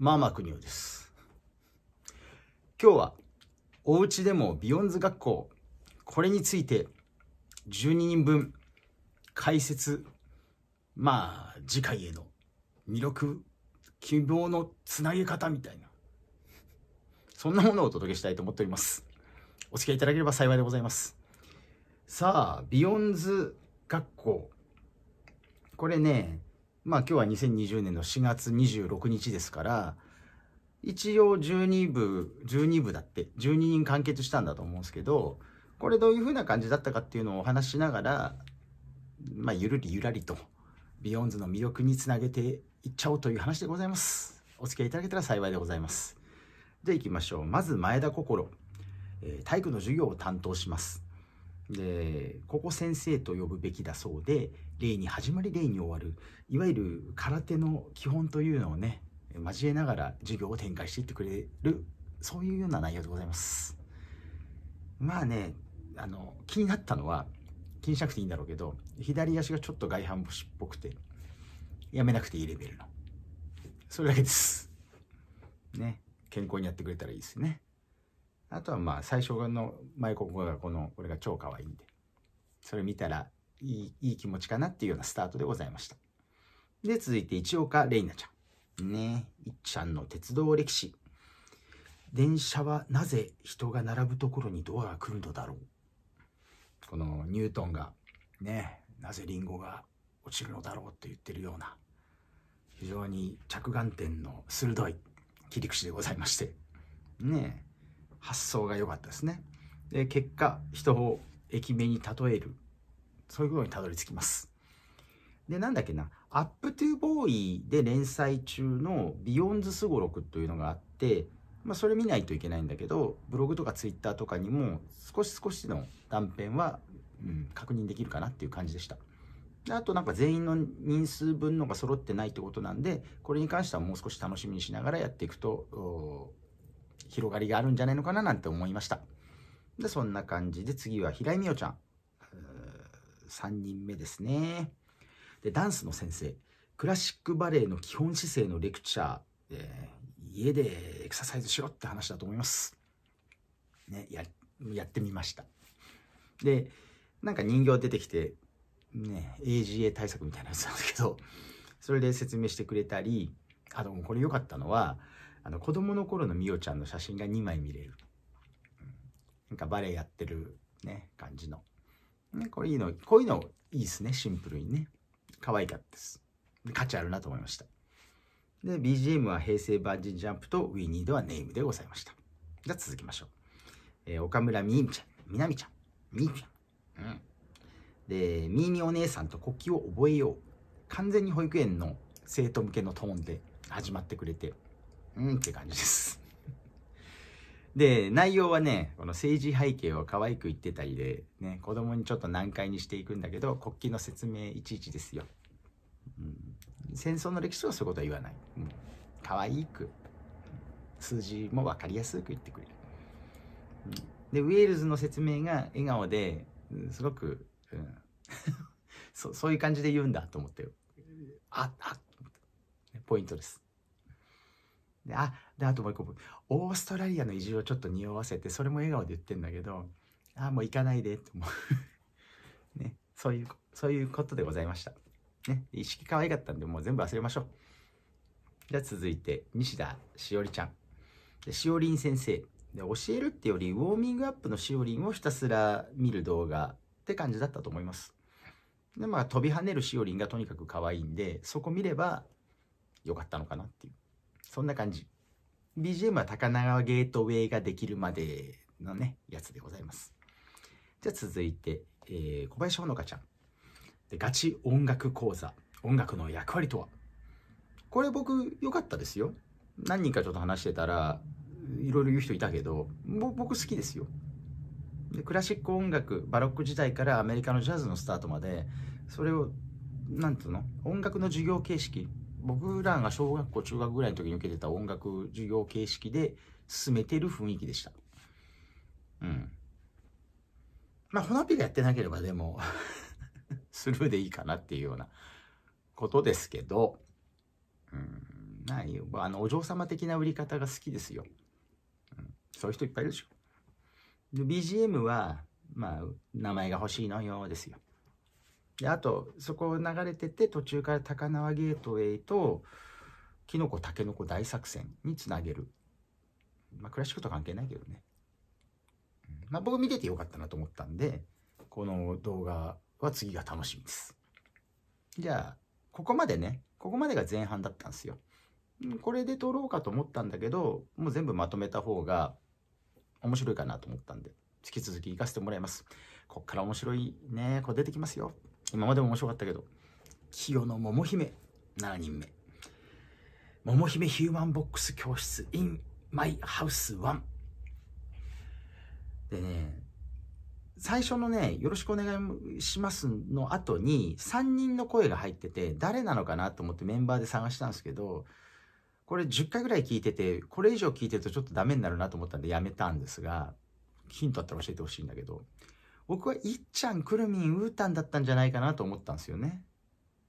ママクニューです。今日は、おうちでもビヨンズ学校、これについて12人分解説、まあ、次回への魅力、希望のつなげ方みたいな、そんなものをお届けしたいと思っております。お付き合いいただければ幸いでございます。さあ、ビヨンズ学校。これね、まあ今日は2020年の4月26日ですから、一応12部、12部だって、12人完結したんだと思うんですけど、これどういう風な感じだったかっていうのをお話しながら、まあゆるりゆらりと、ビヨンズの魅力につなげていっちゃおうという話でございます。お付き合いいただけたら幸いでございます。で行きましょう。まず前田心、えー、体育の授業を担当します。で、ここ先生と呼ぶべきだそうで、礼に始まり礼に終わるいわゆる空手の基本というのをね交えながら授業を展開していってくれるそういうような内容でございますまあねあの気になったのは気にしなくていいんだろうけど左足がちょっと外反母趾っぽくてやめなくていいレベルのそれだけですね健康にやってくれたらいいですねあとはまあ最初の前ここがこのこれが超可愛いんでそれ見たらいいいい気持ちかなっていうようなスタートでございました。で、続いて一岡玲奈ちゃん。ねいっちゃんの鉄道歴史。電車はなぜ人が並ぶところにドアが来るのだろうこのニュートンがねなぜリンゴが落ちるのだろうと言ってるような非常に着眼点の鋭い切り口でございましてね発想が良かったですねで結果人を駅名に例えるそういうことにたどり着きます。で、なんだっけな、アップトゥーボーイで連載中のビヨンズスゴロクというのがあって、まあ、それ見ないといけないんだけど、ブログとかツイッターとかにも少し少しの断片は、うん、確認できるかなっていう感じでした。であとなんか全員の人数分のが揃ってないってことなんで、これに関してはもう少し楽しみにしながらやっていくと、広がりがあるんじゃないのかななんて思いました。で、そんな感じで次は平井美桜ちゃん。3人目ですね。で、ダンスの先生。クラシックバレエの基本姿勢のレクチャー。えー、家でエクササイズしろって話だと思います。ね、や、やってみました。で、なんか人形出てきて、ね、AGA 対策みたいなやつなんですけど、それで説明してくれたり、あ、でもこれ良かったのは、あの子供の頃のみおちゃんの写真が2枚見れる。なんかバレエやってるね、感じの。ね、これいいの、こういうのいいですね、シンプルにね。可愛かったです。価値あるなと思いました。で、BGM は平成バージンジャンプと We Need はネームでございました。じゃあ続きましょう。えー、岡村みーみちゃん、みなみちゃん、みーみちゃん。うん。で、みーみお姉さんと国旗を覚えよう。完全に保育園の生徒向けのトーンで始まってくれて、うんって感じです。で、内容はね、この政治背景を可愛く言ってたりで、ね、子供にちょっと難解にしていくんだけど、国旗の説明いちいちですよ。うん、戦争の歴史はそういうことは言わない。うん、可愛く。数字も分かりやすく言ってくれる。うん、で、ウェールズの説明が笑顔で、すごく、うん そ、そういう感じで言うんだと思ってよ。あ、あ、ポイントです。で、あ、で、あともう一個、オーストラリアの移住をちょっと匂わせて、それも笑顔で言ってんだけど、あ、もう行かないでと思う。ね、そういう、そういうことでございました。ね、意識可愛かったんで、もう全部忘れましょう。じゃあ続いて、西田しおりちゃん。でしおりん先生。で教えるってよりウォーミングアップのしおりんをひたすら見る動画って感じだったと思います。でまあ飛び跳ねるしおりんがとにかく可愛いんでそこ見ればよかったのかなっていう。そんな感じ。BGM は高輪ゲートウェイができるまでのね、やつでございます。じゃあ続いて、えー、小林ほのかちゃんで。ガチ音楽講座、音楽の役割とはこれ僕良かったですよ。何人かちょっと話してたら、いろいろ言う人いたけど、僕好きですよ。でクラシック音楽バロック時代からアメリカのジャズのスタートまでそれを何て言うの音楽の授業形式僕らが小学校、中学ぐらいの時に受けてた音楽授業形式で進めてる雰囲気でした。うん。まあ、ほなぴがやってなければでも スルーでいいかなっていうようなことですけど、うん、何あの、お嬢様的な売り方が好きですよ。うん、そういう人いっぱいいるでしょ。BGM は、まあ、名前が欲しいのよ、ですよ。であとそこを流れてて途中から高輪ゲートウェイとキノコタケノコ大作戦につなげるまあクラシックと関係ないけどね、まあ、僕見ててよかったなと思ったんでこの動画は次が楽しみですじゃあここまでねここまでが前半だったんですよこれで撮ろうかと思ったんだけどもう全部まとめた方が面白いかなと思ったんで引き続き行かせてもらいますこっから面白いねこう出てきますよ今までも面白かったけど清野桃姫7人目桃姫ヒューマンボックス教室 in マイハウス1でね最初のね、よろしくお願いしますの後に、3人の声が入ってて、誰なのかなと思ってメンバーで探したんですけど、これ10回ぐらい聞いてて、これ以上聞いてるとちょっとダメになるなと思ったんでやめたんですが、ヒントあったら教えてほしいんだけど、僕はいっちゃん、くるみん、うーたんだったんじゃないかなと思ったんですよね。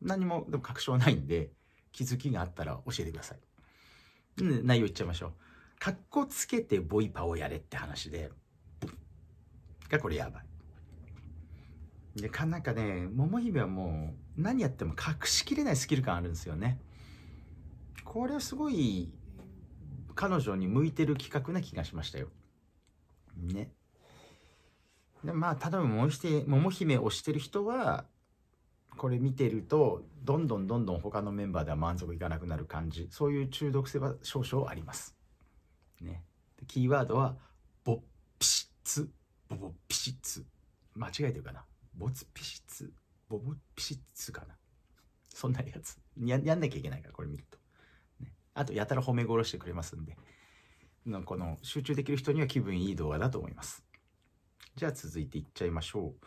何も、でも確証ないんで、気づきがあったら教えてください。内容言っちゃいましょう。かっこつけてボイパをやれって話で、がこれやばい。で、か、なんかね、桃姫はもう何やっても隠しきれないスキル感あるんですよね。これはすごい彼女に向いてる企画な気がしましたよ。ね。まあ、例えば桃姫、桃姫をしてる人は、これ見てると、どんどんどんどん他のメンバーでは満足いかなくなる感じ、そういう中毒性は少々あります。ね。キーワードは、ボピシツ、ボボピシツ。間違えてるかなボツピシツ、ボボピシツかなそんなやつや。やんなきゃいけないから、これ見ると。ね、あと、やたら褒め殺してくれますんで。この集中できる人には気分いい動画だと思います。じゃあ続いていっちゃいましょう。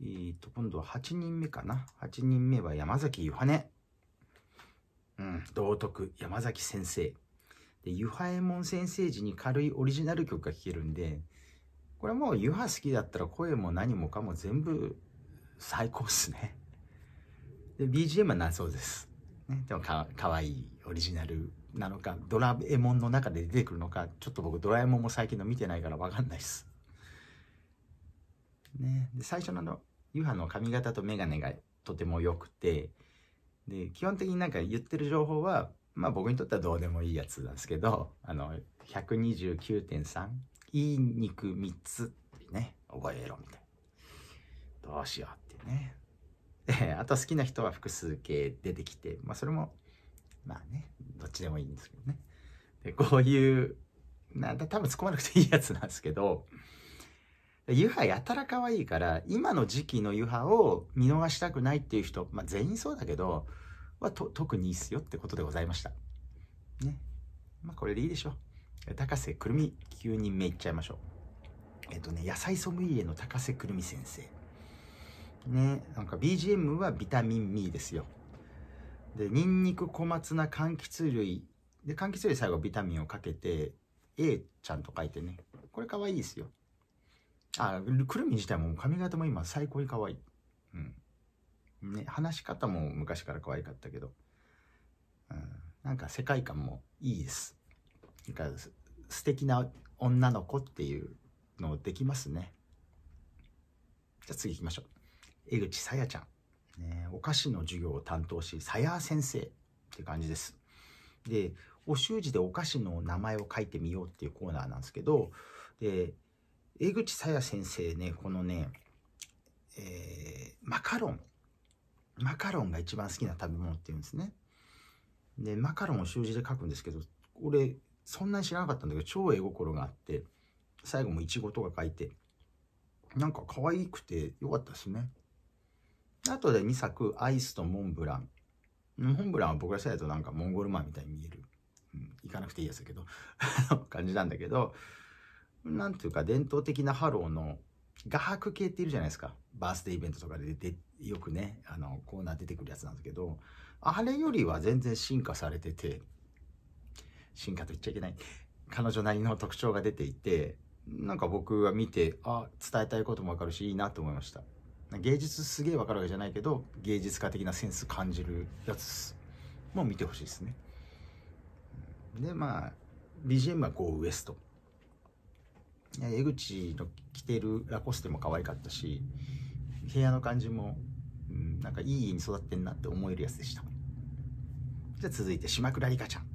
えー、と、今度は8人目かな。8人目は山崎ゆはね。うん、道徳、山崎先生。で、ゆはえもん先生時に軽いオリジナル曲が聴けるんで、これもうゆは好きだったら声も何もかも全部最高っすね。で、BGM はなそうです。ね、でもかかわいいオリジナルなのか、ドラえもんの中で出てくるのか、ちょっと僕ドラえもんも最近の見てないからわかんないです。ね。で最初のあの、ユハの髪型と眼鏡がとても良くて、で、基本的になんか言ってる情報は、まあ僕にとってはどうでもいいやつなんですけど、あの、129.3、いい肉3つってね、覚えろみたいな。どうしようってね。で、あと好きな人は複数形出てきて、まあそれも、まあね、どっちでもいいんですけどね。で、こういう、なんだ、多分突っ込まなくていいやつなんですけど、ユハやたら可愛いから、今の時期のユハを見逃したくないっていう人、まあ、全員そうだけど、は特にいいっすよってことでございました。ね。まあ、これでいいでしょう。高瀬くるみ、9人目いっちゃいましょう。えっとね、野菜ソムリエの高瀬くるみ先生。ね、なんか BGM はビタミンミーですよ。で、ニンニク、小松菜、柑橘類。で、柑橘類最後ビタミンをかけて、A ちゃんと書いてね。これ可愛いですよ。あ、くるみ自体も髪型も今最高に可愛い。うん。ね、話し方も昔から可愛かったけど、うん、なんか世界観もいいです。なんか素敵な女の子っていうのできますね。じゃあ次行きましょう。江口さやちゃん。ね、お菓子の授業を担当し、さや先生って感じです。で、お習字でお菓子の名前を書いてみようっていうコーナーなんですけど、で、江口さや先生ね、このね、えー、マカロン。マカロンが一番好きな食べ物って言うんですね。で、マカロンを習字で書くんですけど、俺、そんなに知らなかったんだけど、超絵心があって、最後もイチゴとか書いて、なんか可愛くて良かったですね。あとで2作、アイスとモンブラン。モンブランは僕ら世代となんかモンゴルマンみたいに見える。うん、行かなくていいやつだけど 感じなんだけど、なんていうか伝統的なハローの画伯系っているじゃないですかバースデーイベントとかででよくねあのコーナー出てくるやつなんだけどあれよりは全然進化されてて進化と言っちゃいけない彼女なりの特徴が出ていてなんか僕は見てあ伝えたいこともわかるしいいなと思いました芸術すげえわかるわけじゃないけど芸術家的なセンス感じるやつも見てほしいですねでまあ BGM はこうウエスト江口の着てるラコステも可愛かったし部屋の感じも、うん、なんかいい家に育ってんなって思えるやつでしたじゃあ続いて島倉里香ちゃん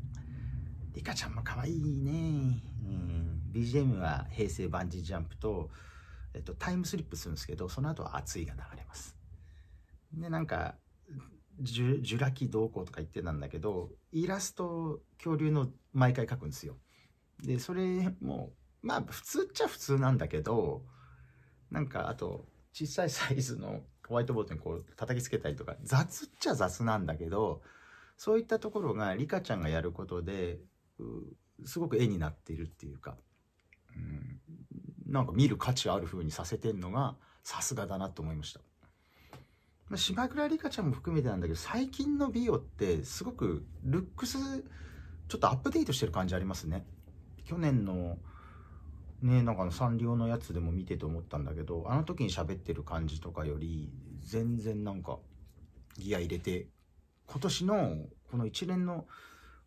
リカちゃんも可愛いね、うん、BGM は平成バンジージャンプと、えっと、タイムスリップするんですけどその後は熱いが流れますでなんかジュジュラキ同行とか言ってたんだけどイラスト恐竜の毎回描くんですよでそれもまあ普通っちゃ普通なんだけど、なんかあと小さいサイズのホワイトボードにこう叩きつけたりとか、雑っちゃ雑なんだけど、そういったところがリカちゃんがやることで、すごく絵になっているっていうか、うん、なんか見る価値ある風にさせてんのがさすがだなと思いました。まあ、島倉リカちゃんも含めてなんだけど、最近の美容ってすごくルックス、ちょっとアップデートしてる感じありますね。去年のねなんかサンリオのやつでも見てて思ったんだけどあの時に喋ってる感じとかより全然なんかギア入れて今年のこの一連の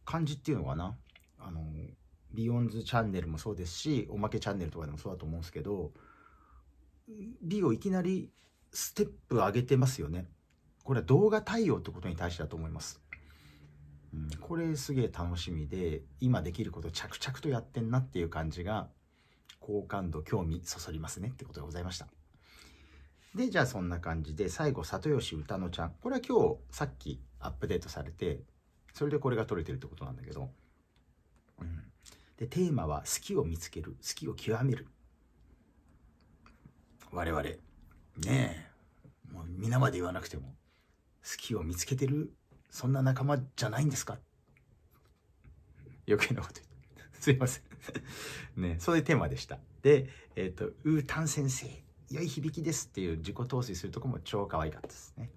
感じっていうのかなあのビヨンズチャンネルもそうですしおまけチャンネルとかでもそうだと思うんですけど B をいきなりステップ上げてますよねこれは動画対応ってことに対してだと思います、うん、これすげえ楽しみで今できること着々とやってんなっていう感じが好感度、興味そそりますねってことでございました。で、じゃあそんな感じで、最後、里吉歌乃ちゃん。これは今日、さっきアップデートされて、それでこれが取れてるってことなんだけど、うん。で、テーマは、好きを見つける、好きを極める。我々、ねえ、もう皆まで言わなくても、好きを見つけてる、そんな仲間じゃないんですか余計なこと言って。すいません。ね、そういうテーマでした。で、えっ、ー、と、ウータン先生、良い響きですっていう自己投資するとこも超可愛かったですね。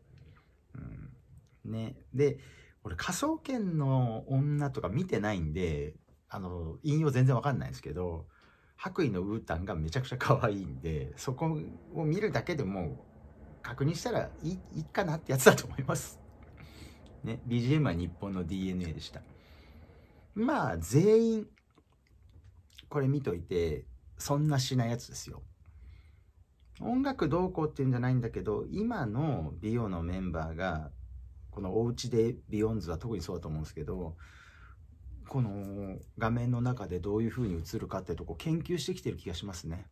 うん、ね。で、俺、科捜研の女とか見てないんで、あの、引用全然わかんないんですけど、白衣のウータンがめちゃくちゃ可愛いんで、そこを見るだけでも確認したらいいいいかなってやつだと思います。ね、BGM は日本の DNA でした。まあ、全員これ見といて、そんなしないやつですよ。音楽どうこうっていうんじゃないんだけど、今の美容のメンバーが、このお家でビヨンズは特にそうだと思うんですけど、この画面の中でどういう風に映るかってとこ研究してきてる気がしますね。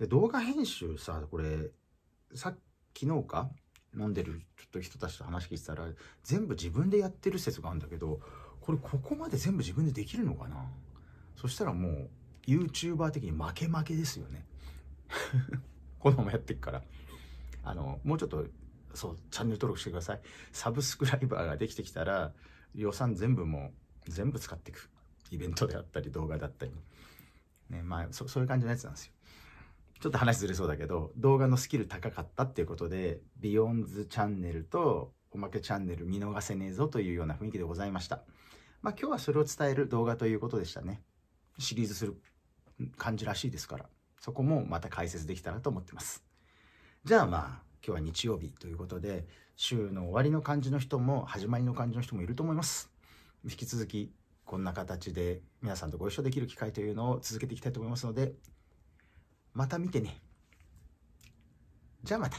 で動画編集さ、これ、さっき昨日か飲んでるちょっと人たちと話聞いてたら、全部自分でやってる説があるんだけど、これここまで全部自分でできるのかなそしたらもう YouTuber 的に負け負けですよね このままやっていくからあのもうちょっとそうチャンネル登録してくださいサブスクライバーができてきたら予算全部もう全部使っていくイベントであったり動画だったりねまあそそういう感じのやつなんですよちょっと話ずれそうだけど動画のスキル高かったっていうことでビヨンズチャンネルとおまけチャンネル見逃せねえぞというような雰囲気でございましたまあ今日はそれを伝える動画ということでしたねシリーズする感じらしいですからそこもまた解説できたらと思ってますじゃあまあ今日は日曜日ということで週の終わりの感じの人も始まりの感じの人もいると思います引き続きこんな形で皆さんとご一緒できる機会というのを続けていきたいと思いますのでまた見てねじゃあまた